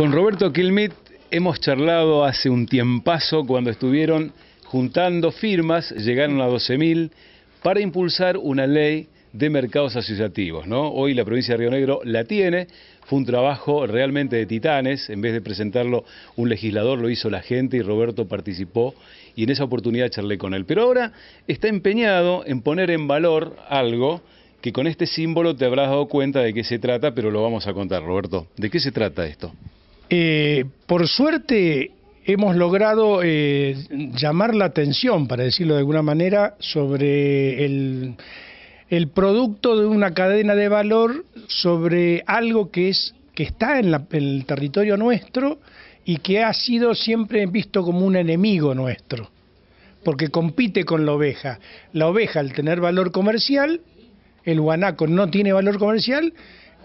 Con Roberto Kilmit hemos charlado hace un tiempazo cuando estuvieron juntando firmas, llegaron a 12.000, para impulsar una ley de mercados asociativos. ¿no? Hoy la provincia de Río Negro la tiene, fue un trabajo realmente de titanes, en vez de presentarlo un legislador, lo hizo la gente y Roberto participó y en esa oportunidad charlé con él. Pero ahora está empeñado en poner en valor algo que con este símbolo te habrás dado cuenta de qué se trata, pero lo vamos a contar, Roberto. ¿De qué se trata esto? Eh, por suerte hemos logrado eh, llamar la atención, para decirlo de alguna manera, sobre el, producto de una cadena de valor, sobre algo que, es, que está en, en el territorio nuestro y que ha sido siempre visto como un enemigo nuestro, porque compite con la oveja. La oveja, al tener valor comercial, el guanaco no tiene valor comercial,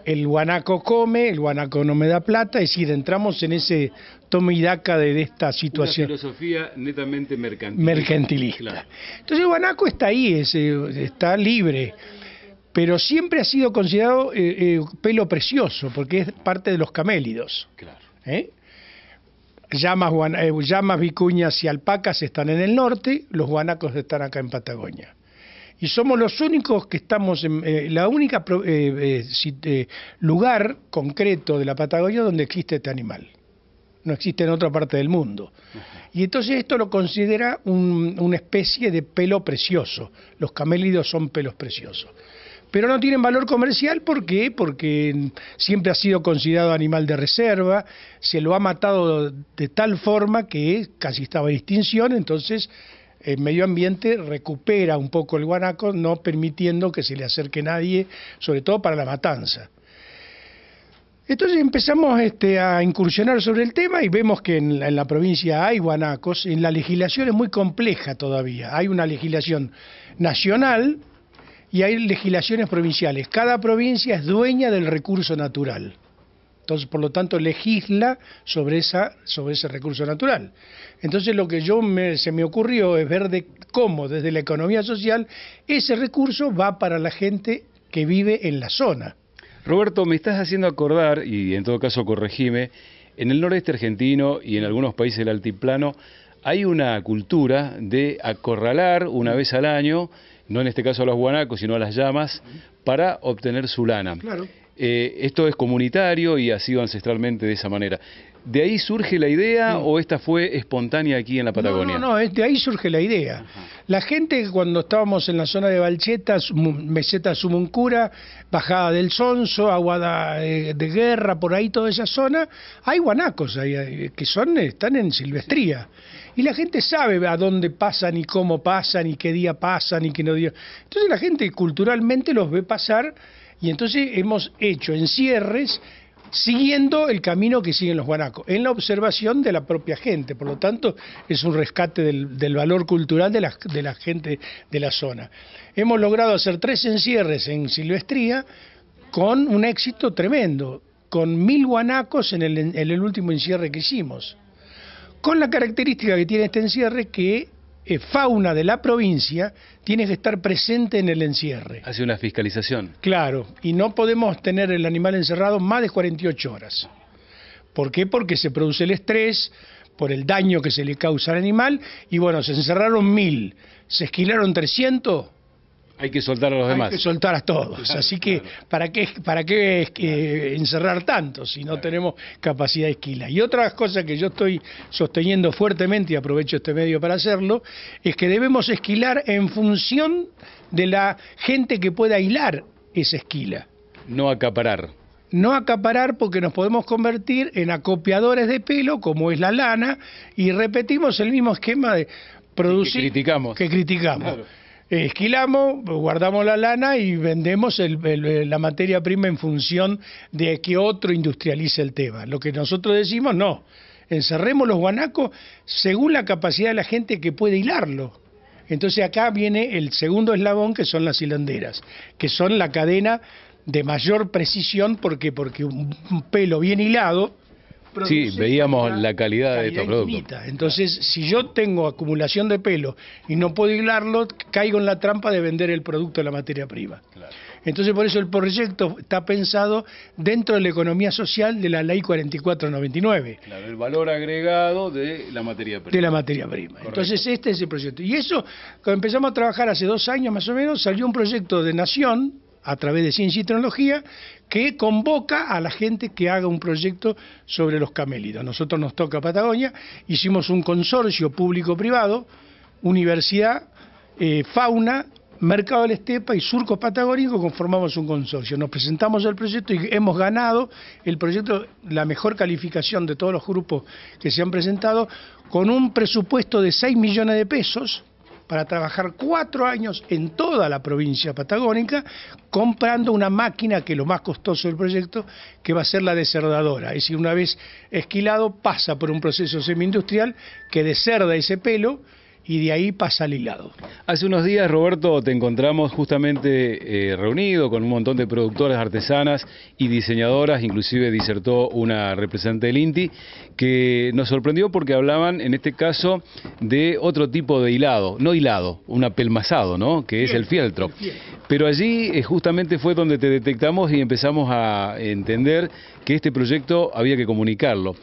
el guanaco come, el guanaco no me da plata, es decir, entramos en ese tomidaca de, esta situación. Una filosofía netamente mercantilista. Mercantilista. Entonces el guanaco está ahí, eh, está libre, pero siempre ha sido considerado eh, eh, pelo precioso, porque es parte de los camélidos. Claro. ¿Eh? Llamas, llamas, vicuñas y alpacas están en el norte, los guanacos están acá en Patagonia y somos los únicos que estamos en eh, la única eh, eh, lugar concreto de la Patagonia donde existe este animal. No existe en otra parte del mundo. Y entonces esto lo considera una especie de pelo precioso. Los camélidos son pelos preciosos. Pero no tienen valor comercial, ¿por qué? Porque siempre ha sido considerado animal de reserva, se lo ha matado de tal forma que casi estaba en extinción, entonces el medio ambiente recupera un poco el guanaco, no permitiendo que se le acerque nadie, sobre todo para la matanza. Entonces empezamos este, a incursionar sobre el tema y vemos que en la, en la, provincia hay guanacos, en la legislación es muy compleja todavía. Hay una legislación nacional y hay legislaciones provinciales. Cada provincia es dueña del recurso natural. Entonces, por lo tanto, legisla sobre, esa, sobre ese recurso natural. Entonces, lo que yo me, se me ocurrió es ver de cómo desde la economía social ese recurso va para la gente que vive en la zona. Roberto, me estás haciendo acordar, y en todo caso corregime, en el noreste argentino y en algunos países del altiplano hay una cultura de acorralar una vez al año, no en este caso a los guanacos, sino a las llamas, para obtener su lana. Claro. Eh, esto es comunitario y ha sido ancestralmente de esa manera. ¿De ahí surge la idea o esta fue espontánea aquí en la Patagonia? No, no, de ahí surge la idea. La gente cuando estábamos en la zona de Balcheta, Meseta Sumuncura, Bajada del Sonso, Aguada eh, de, Guerra, por ahí toda esa zona, hay guanacos ahí, eh, que son, están en silvestría. Y la gente sabe a dónde pasan y cómo pasan y qué día pasan y qué no día. Entonces la gente culturalmente los ve pasar y entonces hemos hecho encierres siguiendo el camino que siguen los guanacos, en la observación de la propia gente. Por lo tanto, es un rescate del, valor cultural de la, gente de la zona. Hemos logrado hacer tres encierres en Silvestría con un éxito tremendo, con mil guanacos en el, en el último encierre que hicimos. Con la característica que tiene este encierre que eh, fauna de la provincia tiene que estar presente en el encierre. Hace una fiscalización. Claro, y no podemos tener el animal encerrado más de 48 horas. ¿Por qué? Porque se produce el estrés, por el daño que se le causa al animal, y bueno, se encerraron mil, se esquilaron 300, hay que soltar a los demás. Hay que soltar a todos. Así que, ¿para qué, para qué eh, encerrar tanto si no tenemos capacidad de esquila? Y otra cosa que yo estoy sosteniendo fuertemente, y aprovecho este medio para hacerlo, es que debemos esquilar en función de la gente que pueda hilar esa esquila. No acaparar. No acaparar porque nos podemos convertir en acopiadores de pelo, como es la lana, y repetimos el mismo esquema de producir. Que criticamos. Eh, esquilamos, guardamos la lana y vendemos la materia prima en función de que otro industrialice el tema. Lo que nosotros decimos, no, encerremos los guanacos según la capacidad de la gente que puede hilarlo. Entonces acá viene el segundo eslabón que son las hilanderas, que son la cadena de mayor precisión porque porque un pelo bien hilado sí, veíamos la, calidad, de estos productos. Entonces, si yo tengo acumulación de pelo y no puedo hilarlo, caigo en la trampa de vender el producto de la materia prima. Entonces, por eso el proyecto está pensado dentro de la economía social de la ley 4499. Claro, el valor agregado de la materia prima. De la materia prima. Entonces, este es el proyecto. Y eso, cuando empezamos a trabajar hace dos años más o menos, salió un proyecto de Nación a través de Ciencia y Tecnología, que convoca a la gente que haga un proyecto sobre los camélidos. Nosotros nos toca Patagonia, hicimos un consorcio público-privado, universidad, eh, fauna, Mercado de la Estepa y surco patagónico, conformamos un consorcio. Nos presentamos el proyecto y hemos ganado el proyecto, la mejor calificación de todos los grupos que se han presentado, con un presupuesto de 6 millones de pesos, para trabajar cuatro años en toda la provincia patagónica, comprando una máquina que es lo más costoso del proyecto, que va a ser la deserdadora. Es decir, una vez esquilado pasa por un proceso semi-industrial que deserda ese pelo y de ahí pasa el hilado. Hace unos días, Roberto, te encontramos justamente eh, reunido con un montón de productoras artesanas y diseñadoras, inclusive disertó una representante del INTI, que nos sorprendió porque hablaban, en este caso, de otro tipo de hilado, no hilado, un apelmazado, ¿no? Que es el fieltro. Pero allí eh, justamente fue donde te detectamos y empezamos a entender que este proyecto había que comunicarlo.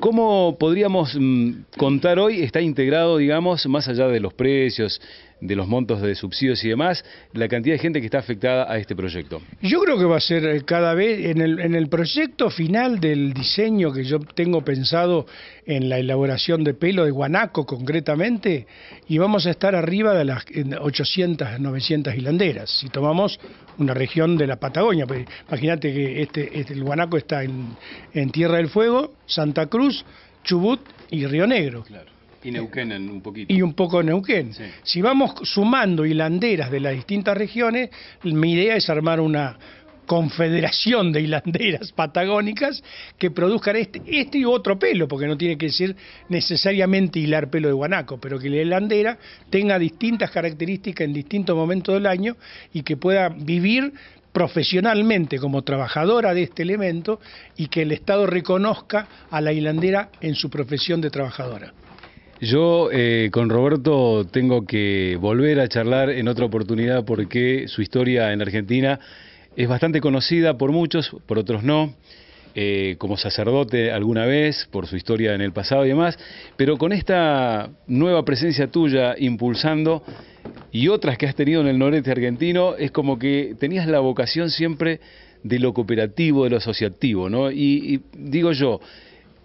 ¿Cómo podríamos mm, contar hoy, está integrado, digamos, más allá de los precios, de los montos de subsidios y demás, la cantidad de gente que está afectada a este proyecto. Yo creo que va a ser eh, cada vez, en el, en el proyecto final del diseño que yo tengo pensado en la elaboración de pelo de guanaco concretamente, y vamos a estar arriba de las 800, 900 hilanderas, si tomamos una región de la Patagonia. Pues, Imagínate que este, este, el guanaco está en, en Tierra del Fuego, Santa Cruz, Chubut y Río Negro. Claro. Y Neuquén en un poquito. Y un poco Neuquén. Si vamos sumando hilanderas de las distintas regiones, mi idea es armar una confederación de hilanderas patagónicas que produzcan este, este y otro pelo, porque no tiene que ser necesariamente hilar pelo de guanaco, pero que la hilandera tenga distintas características en distintos momentos del año y que pueda vivir profesionalmente como trabajadora de este elemento y que el Estado reconozca a la hilandera en su profesión de trabajadora. Yo eh, con Roberto tengo que volver a charlar en otra oportunidad porque su historia en Argentina es bastante conocida por muchos, por otros no. Eh, como sacerdote alguna vez, por su historia en el pasado y demás, pero con esta nueva presencia tuya impulsando y otras que has tenido en el noreste argentino, es como que tenías la vocación siempre de lo cooperativo, de lo asociativo, ¿no? Y, y digo yo,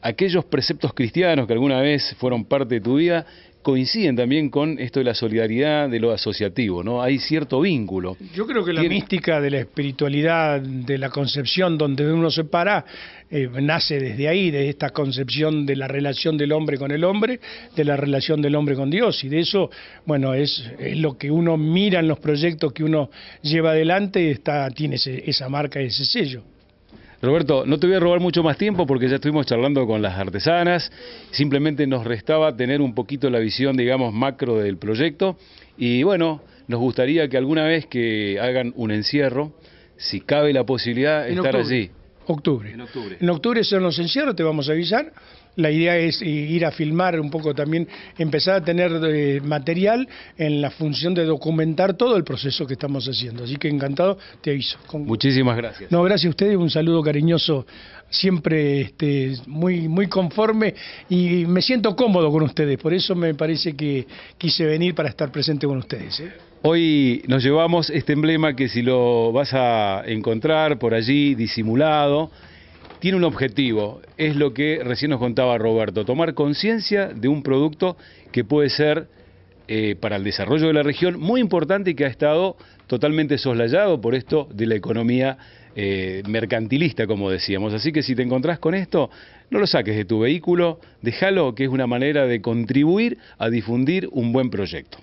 aquellos preceptos cristianos que alguna vez fueron parte de tu vida coinciden también con esto de la solidaridad, de lo asociativo, ¿no? Hay cierto vínculo. Yo creo que la mística de la espiritualidad, de la concepción donde uno se para, eh, nace desde ahí, de esta concepción de la relación del hombre con el hombre, de la relación del hombre con Dios. Y de eso, bueno, es, lo que uno mira en los proyectos que uno lleva adelante, está, tiene esa marca, ese sello. Roberto, no te voy a robar mucho más tiempo porque ya estuvimos charlando con las artesanas, simplemente nos restaba tener un poquito la visión, digamos, macro del proyecto y bueno, nos gustaría que alguna vez que hagan un encierro, si cabe la posibilidad, estar allí. Octubre. En octubre. En octubre son los encierros, te vamos a avisar. La idea es ir a filmar un poco también, empezar a tener eh, material en la función de documentar todo el proceso que estamos haciendo. Así que encantado, te aviso. Muchísimas gracias. No, gracias a ustedes, un saludo cariñoso, siempre este, muy, muy conforme y me siento cómodo con ustedes. Por eso me parece que quise venir para estar presente con ustedes. ¿eh? Hoy nos llevamos este emblema que si lo vas a encontrar por allí, disimulado, tiene un objetivo, es lo que recién nos contaba Roberto, tomar conciencia de un producto que puede ser eh, para el desarrollo de la región muy importante y que ha estado totalmente soslayado por esto de la economía eh, mercantilista, como decíamos. Así que si te encontrás con esto, no lo saques de tu vehículo, déjalo, que es una manera de contribuir a difundir un buen proyecto.